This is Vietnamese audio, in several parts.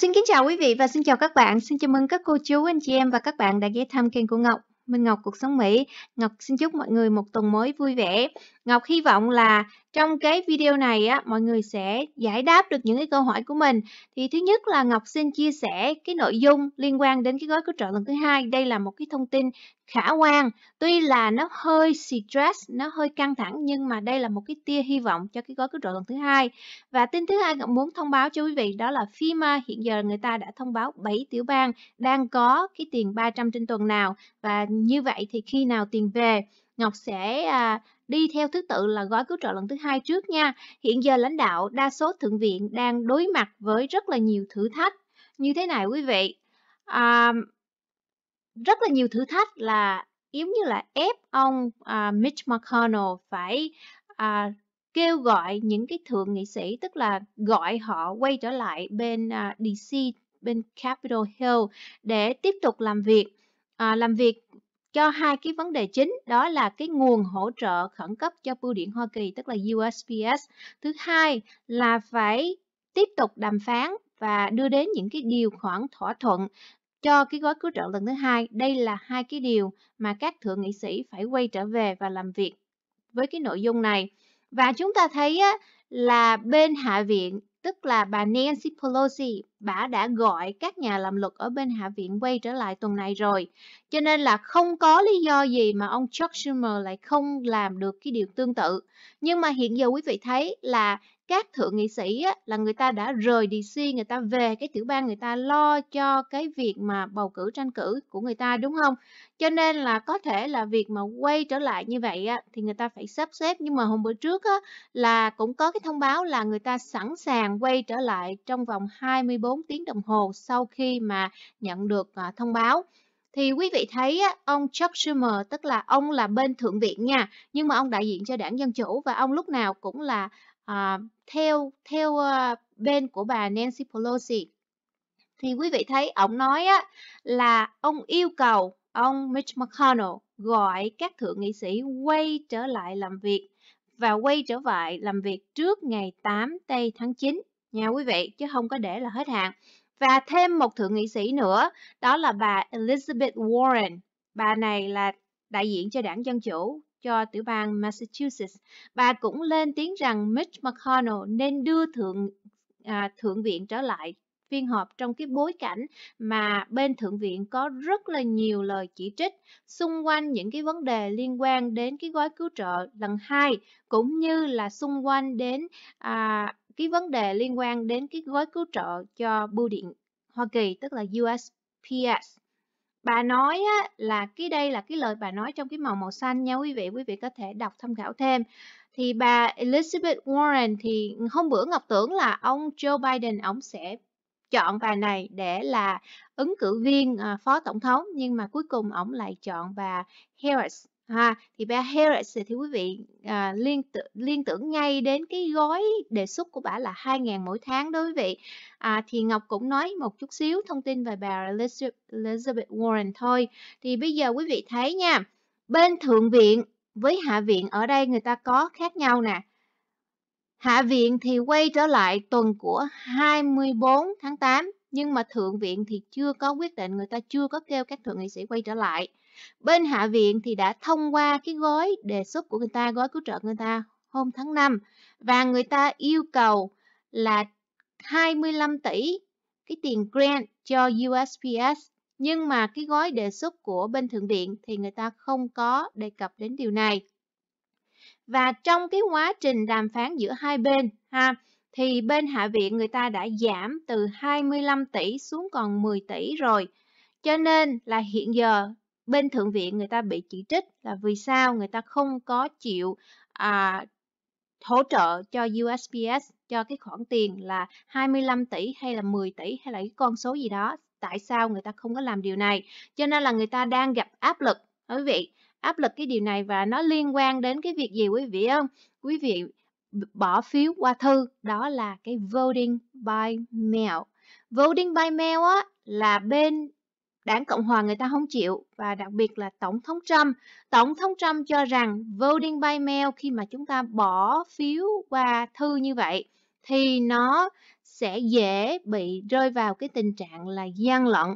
xin kính chào quý vị và xin chào các bạn. Xin chào mừng các cô chú, anh chị em và các bạn đã ghé thăm kênh của Ngọc. Minh Ngọc Cuộc Sống Mỹ. Ngọc xin chúc mọi người một tuần mới vui vẻ. Ngọc hy vọng là trong cái video này á, mọi người sẽ giải đáp được những cái câu hỏi của mình. Thì thứ nhất là Ngọc xin chia sẻ cái nội dung liên quan đến cái gói cứu trợ lần thứ hai. Đây là một cái thông tin khả quan. Tuy là nó hơi stress, nó hơi căng thẳng nhưng mà đây là một cái tia hy vọng cho cái gói cứu trợ lần thứ hai. Và tin thứ hai Ngọc muốn thông báo cho quý vị đó là FIMA hiện giờ người ta đã thông báo 7 tiểu bang đang có cái tiền 300 trên tuần nào và như vậy thì khi nào tiền về Ngọc sẽ à, đi theo thứ tự là gói cứu trợ lần thứ hai trước nha. Hiện giờ lãnh đạo đa số thượng viện đang đối mặt với rất là nhiều thử thách. Như thế này quý vị, à, rất là nhiều thử thách là giống như là ép ông à, Mitch McConnell phải à, kêu gọi những cái thượng nghị sĩ tức là gọi họ quay trở lại bên à, DC bên Capitol Hill để tiếp tục làm việc à, làm việc cho hai cái vấn đề chính đó là cái nguồn hỗ trợ khẩn cấp cho bưu điện Hoa Kỳ tức là USPS. Thứ hai là phải tiếp tục đàm phán và đưa đến những cái điều khoản thỏa thuận cho cái gói cứu trợ lần thứ hai. Đây là hai cái điều mà các thượng nghị sĩ phải quay trở về và làm việc với cái nội dung này. Và chúng ta thấy á, là bên Hạ viện, tức là bà Nancy Pelosi, bà đã gọi các nhà làm luật ở bên Hạ viện quay trở lại tuần này rồi. Cho nên là không có lý do gì mà ông Chuck Schumer lại không làm được cái điều tương tự. Nhưng mà hiện giờ quý vị thấy là các thượng nghị sĩ á, là người ta đã rời DC, người ta về cái tiểu bang người ta lo cho cái việc mà bầu cử tranh cử của người ta đúng không? Cho nên là có thể là việc mà quay trở lại như vậy á, thì người ta phải sắp xếp nhưng mà hôm bữa trước á, là cũng có cái thông báo là người ta sẵn sàng quay trở lại trong vòng 24 24 tiếng đồng hồ sau khi mà nhận được à, thông báo thì quý vị thấy ông Chuck Schumer tức là ông là bên thượng viện nha nhưng mà ông đại diện cho đảng dân chủ và ông lúc nào cũng là à, theo theo ờ, bên của bà Nancy Pelosi thì quý vị thấy ông nói á, là ông yêu cầu ông Mitch McConnell gọi các thượng nghị sĩ quay trở lại làm việc và quay trở lại làm việc trước ngày 8 tây tháng 9 nha quý vị, chứ không có để là hết hạn. Và thêm một thượng nghị sĩ nữa, đó là bà Elizabeth Warren. Bà này là đại diện cho đảng Dân Chủ cho tiểu bang Massachusetts. Bà cũng lên tiếng rằng Mitch McConnell nên đưa thượng à, thượng viện trở lại phiên họp trong cái bối cảnh mà bên thượng viện có rất là nhiều lời chỉ trích xung quanh những cái vấn đề liên quan đến cái gói cứu trợ lần 2 cũng như là xung quanh đến à, cái vấn đề liên quan đến cái gói cứu trợ cho bưu điện Hoa Kỳ tức là USPS. Bà nói á, là cái đây là cái lời bà nói trong cái màu màu xanh nha quý vị, quý vị có thể đọc tham khảo thêm. Thì bà Elizabeth Warren thì hôm bữa Ngọc tưởng là ông Joe Biden ông sẽ chọn bà này để là ứng cử viên ờ, phó tổng thống nhưng mà cuối cùng ông lại chọn bà Harris ha thì bà Harris thì quý vị à, liên tưởng, liên tưởng ngay đến cái gói đề xuất của bà là 2.000 mỗi tháng đối với vị à, thì Ngọc cũng nói một chút xíu thông tin về bà Elizabeth Warren thôi thì bây giờ quý vị thấy nha bên thượng viện với hạ viện ở đây người ta có khác nhau nè hạ viện thì quay trở lại tuần của 24 tháng 8 nhưng mà thượng viện thì chưa có quyết định người ta chưa có kêu các thượng nghị sĩ quay trở lại Bên Hạ viện thì đã thông qua cái gói đề xuất của người ta, gói cứu trợ người ta hôm tháng 5 và người ta yêu cầu là 25 tỷ cái tiền grant cho USPS nhưng mà cái gói đề xuất của bên Thượng viện thì người ta không có đề cập đến điều này. Và trong cái quá trình đàm phán giữa hai bên ha thì bên Hạ viện người ta đã giảm từ 25 tỷ xuống còn 10 tỷ rồi. Cho nên là hiện giờ bên thượng viện người ta bị chỉ trích là vì sao người ta không có chịu à, hỗ trợ cho USPS cho cái khoản tiền là 25 tỷ hay là 10 tỷ hay là cái con số gì đó tại sao người ta không có làm điều này cho nên là người ta đang gặp áp lực quý vị áp lực cái điều này và nó liên quan đến cái việc gì quý vị không quý vị bỏ phiếu qua thư đó là cái voting by mail voting by mail á là bên Đảng Cộng hòa người ta không chịu và đặc biệt là Tổng thống Trump. Tổng thống Trump cho rằng voting by mail khi mà chúng ta bỏ phiếu qua thư như vậy thì nó sẽ dễ bị rơi vào cái tình trạng là gian lận.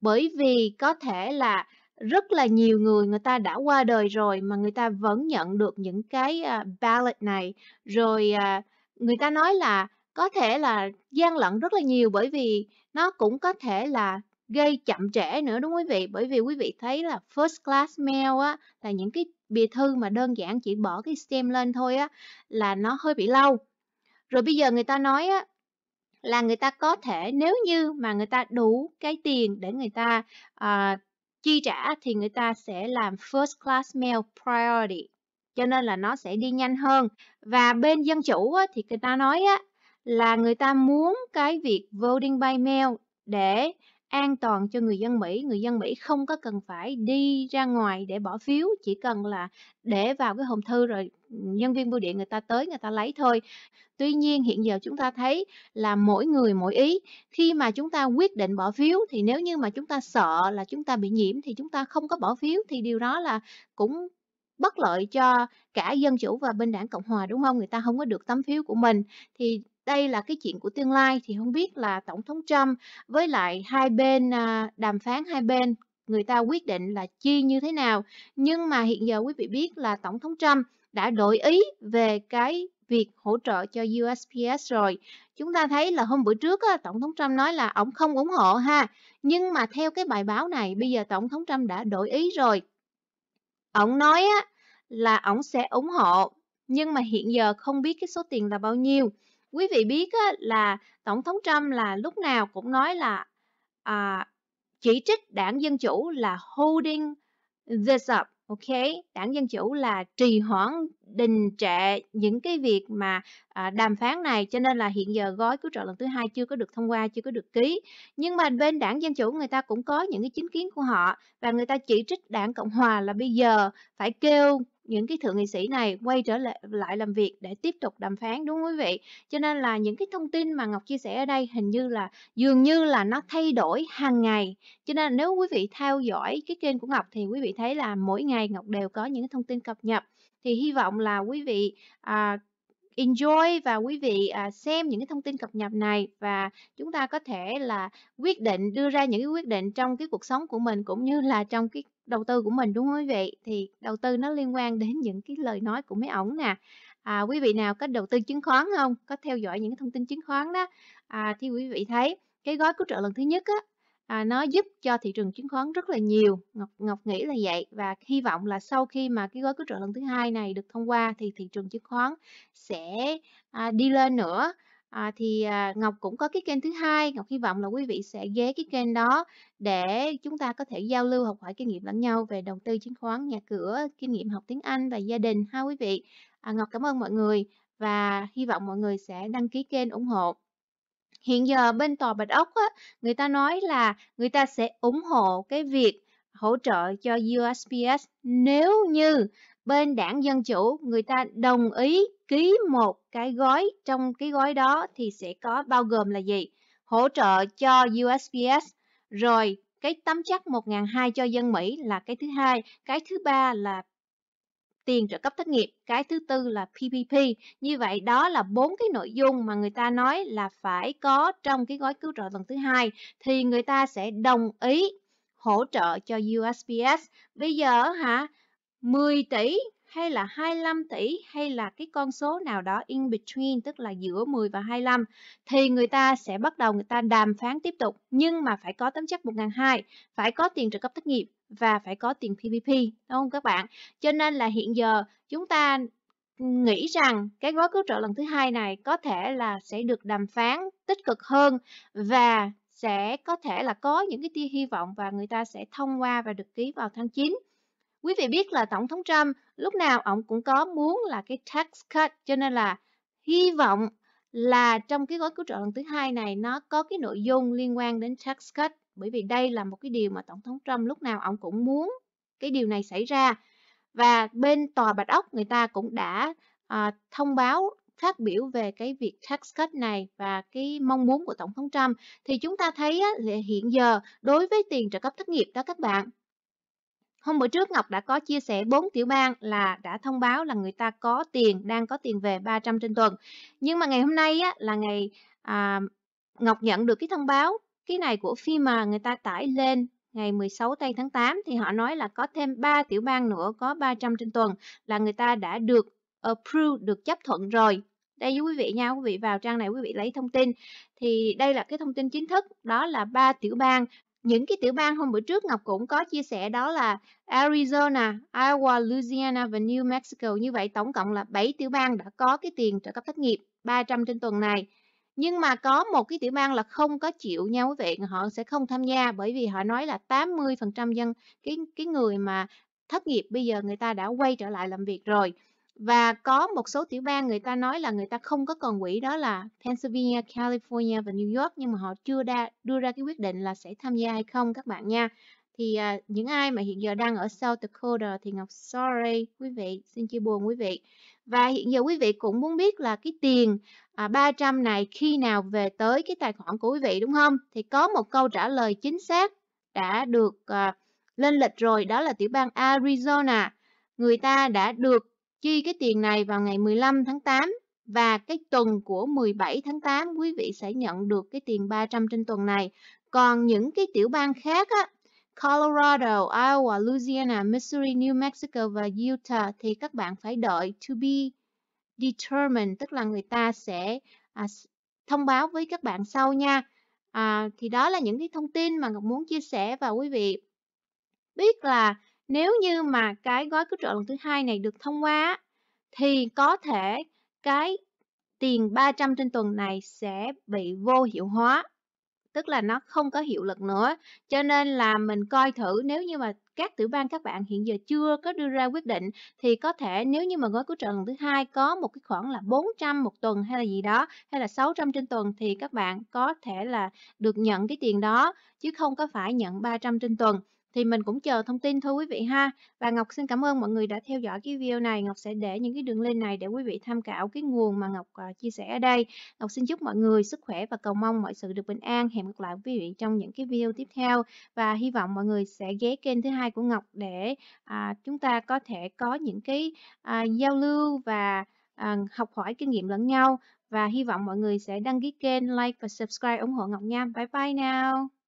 Bởi vì có thể là rất là nhiều người người ta đã qua đời rồi mà người ta vẫn nhận được những cái à, ballot này rồi à, người ta nói là có thể là gian lận rất là nhiều bởi vì nó cũng có thể là gây chậm trễ nữa đúng quý vị bởi vì quý vị thấy là first class mail á là những cái bìa thư mà đơn giản chỉ bỏ cái stem lên thôi á là nó hơi bị lâu rồi bây giờ người ta nói á là người ta có thể nếu như mà người ta đủ cái tiền để người ta à, chi trả thì người ta sẽ làm first class mail priority cho nên là nó sẽ đi nhanh hơn và bên dân chủ á, thì người ta nói á, là người ta muốn cái việc voting by mail để an toàn cho người dân Mỹ. Người dân Mỹ không có cần phải đi ra ngoài để bỏ phiếu, chỉ cần là để vào cái hòm thư rồi nhân viên bưu điện người ta tới người ta lấy thôi. Tuy nhiên hiện giờ chúng ta thấy là mỗi người mỗi ý. Khi mà chúng ta quyết định bỏ phiếu thì nếu như mà chúng ta sợ là chúng ta bị nhiễm thì chúng ta không có bỏ phiếu thì điều đó là cũng bất lợi cho cả dân chủ và bên đảng cộng hòa đúng không người ta không có được tấm phiếu của mình thì đây là cái chuyện của tương lai thì không biết là tổng thống Trump với lại hai bên à, đàm phán hai bên người ta quyết định là chi như thế nào nhưng mà hiện giờ quý vị biết là tổng thống Trump đã đổi ý về cái việc hỗ trợ cho USPS rồi. Chúng ta thấy là hôm bữa trước á, Tổng thống Trump nói là ông không ủng hộ ha. Nhưng mà theo cái bài báo này, bây giờ Tổng thống Trump đã đổi ý rồi. Ông nói á, là ông sẽ ủng hộ, nhưng mà hiện giờ không biết cái số tiền là bao nhiêu quý vị biết á, là tổng thống trump là lúc nào cũng nói là à, chỉ trích đảng dân chủ là holding this up ok đảng dân chủ là trì hoãn đình trệ những cái việc mà à, đàm phán này cho nên là hiện giờ gói cứu trợ lần thứ hai chưa có được thông qua chưa có được ký nhưng mà bên đảng dân chủ người ta cũng có những cái chính kiến của họ và người ta chỉ trích đảng cộng hòa là bây giờ phải kêu những cái thượng nghị sĩ này quay trở lại, lại làm việc để tiếp tục đàm phán đúng không quý vị cho nên là những cái thông tin mà ngọc chia sẻ ở đây hình như là dường như là nó thay đổi hàng ngày cho nên nếu quý vị theo dõi cái kênh của ngọc thì quý vị thấy là mỗi ngày ngọc đều có những thông tin cập nhật thì hy vọng là quý vị à, enjoy và quý vị à, xem những cái thông tin cập nhật này và chúng ta có thể là quyết định đưa ra những cái quyết định trong cái cuộc sống của mình cũng như là trong cái đầu tư của mình đúng không quý vị thì đầu tư nó liên quan đến những cái lời nói của mấy ổng nè à, quý vị nào có đầu tư chứng khoán không có theo dõi những thông tin chứng khoán đó à, thì quý vị thấy cái gói cứu trợ lần thứ nhất á à, nó giúp cho thị trường chứng khoán rất là nhiều ngọc ngọc nghĩ là vậy và hy vọng là sau khi mà cái gói cứu trợ lần thứ hai này được thông qua thì thị trường chứng khoán sẽ à, đi lên nữa À, thì, à, Ngọc cũng có cái kênh thứ hai, Ngọc hy vọng là quý vị sẽ ghé cái kênh đó để chúng ta có thể giao lưu, học hỏi kinh nghiệm lẫn nhau về đầu tư chứng khoán, nhà cửa, kinh nghiệm học tiếng Anh và gia đình ha quý vị. À, Ngọc cảm ơn mọi người và hy vọng mọi người sẽ đăng ký kênh ủng hộ. Hiện giờ bên Tòa Bạch Ốc á, người ta nói là người ta sẽ ủng hộ cái việc hỗ trợ cho USPS nếu như bên đảng Dân Chủ người ta đồng ý ký một cái gói, trong cái gói đó thì sẽ có bao gồm là gì? Hỗ trợ cho USPS, rồi cái tấm chắc 1.200 cho dân Mỹ là cái thứ hai, cái thứ ba là tiền trợ cấp thất nghiệp, cái thứ tư là PPP. Như vậy đó là bốn cái nội dung mà người ta nói là phải có trong cái gói cứu trợ lần thứ hai thì người ta sẽ đồng ý hỗ trợ cho USPS. Bây giờ hả, 10 tỷ hay là 25 tỷ hay là cái con số nào đó in between tức là giữa 10 và 25 thì người ta sẽ bắt đầu người ta đàm phán tiếp tục nhưng mà phải có tấm 1 1002 phải có tiền trợ cấp thất nghiệp và phải có tiền PPP đúng không các bạn cho nên là hiện giờ chúng ta nghĩ rằng cái gói cứu trợ lần thứ hai này có thể là sẽ được đàm phán tích cực hơn và sẽ có thể là có những cái tia hy vọng và người ta sẽ thông qua và được ký vào tháng 9. Quý vị biết là Tổng thống Trump lúc nào ông cũng có muốn là cái tax cut cho nên là hy vọng là trong cái gói cứu trợ lần thứ hai này nó có cái nội dung liên quan đến tax cut bởi vì đây là một cái điều mà Tổng thống Trump lúc nào ông cũng muốn cái điều này xảy ra và bên tòa Bạch Ốc người ta cũng đã à, thông báo phát biểu về cái việc tax cut này và cái mong muốn của Tổng thống Trump thì chúng ta thấy á, hiện giờ đối với tiền trợ cấp thất nghiệp đó các bạn Hôm bữa trước Ngọc đã có chia sẻ 4 tiểu bang là đã thông báo là người ta có tiền, đang có tiền về 300 trên tuần. Nhưng mà ngày hôm nay á, là ngày à, Ngọc nhận được cái thông báo cái này của phi mà người ta tải lên ngày 16 tây tháng 8 thì họ nói là có thêm 3 tiểu bang nữa có 300 trên tuần là người ta đã được approve, được chấp thuận rồi. Đây với quý vị nha, quý vị vào trang này quý vị lấy thông tin. Thì đây là cái thông tin chính thức, đó là 3 tiểu bang những cái tiểu bang hôm bữa trước Ngọc cũng có chia sẻ đó là Arizona, Iowa, Louisiana và New Mexico. Như vậy tổng cộng là 7 tiểu bang đã có cái tiền trợ cấp thất nghiệp 300 trên tuần này. Nhưng mà có một cái tiểu bang là không có chịu nha quý vị, họ sẽ không tham gia bởi vì họ nói là 80% dân cái cái người mà thất nghiệp bây giờ người ta đã quay trở lại làm việc rồi. Và có một số tiểu bang người ta nói là người ta không có còn quỹ đó là Pennsylvania, California và New York nhưng mà họ chưa đa, đưa ra cái quyết định là sẽ tham gia hay không các bạn nha. Thì à, những ai mà hiện giờ đang ở South Dakota thì Ngọc sorry quý vị, xin chia buồn quý vị. Và hiện giờ quý vị cũng muốn biết là cái tiền à, 300 này khi nào về tới cái tài khoản của quý vị đúng không? Thì có một câu trả lời chính xác đã được à, lên lịch rồi đó là tiểu bang Arizona. Người ta đã được Chi cái tiền này vào ngày 15 tháng 8 và cái tuần của 17 tháng 8 quý vị sẽ nhận được cái tiền 300 trên tuần này. Còn những cái tiểu bang khác á, Colorado, Iowa, Louisiana, Missouri, New Mexico và Utah thì các bạn phải đợi to be determined tức là người ta sẽ à, thông báo với các bạn sau nha. À, thì đó là những cái thông tin mà Ngọc muốn chia sẻ và quý vị biết là nếu như mà cái gói cứu trợ lần thứ hai này được thông qua thì có thể cái tiền 300 trên tuần này sẽ bị vô hiệu hóa tức là nó không có hiệu lực nữa cho nên là mình coi thử nếu như mà các tiểu bang các bạn hiện giờ chưa có đưa ra quyết định thì có thể nếu như mà gói cứu trợ lần thứ hai có một cái khoản là 400 một tuần hay là gì đó hay là 600 trên tuần thì các bạn có thể là được nhận cái tiền đó chứ không có phải nhận 300 trên tuần thì mình cũng chờ thông tin thôi quý vị ha. Và Ngọc xin cảm ơn mọi người đã theo dõi cái video này. Ngọc sẽ để những cái đường link này để quý vị tham khảo cái nguồn mà Ngọc à, chia sẻ ở đây. Ngọc xin chúc mọi người sức khỏe và cầu mong mọi sự được bình an. Hẹn gặp lại quý vị trong những cái video tiếp theo và hy vọng mọi người sẽ ghé kênh thứ hai của Ngọc để à, chúng ta có thể có những cái à, giao lưu và à, học hỏi kinh nghiệm lẫn nhau và hy vọng mọi người sẽ đăng ký kênh, like và subscribe ủng hộ Ngọc nha. Bye bye now!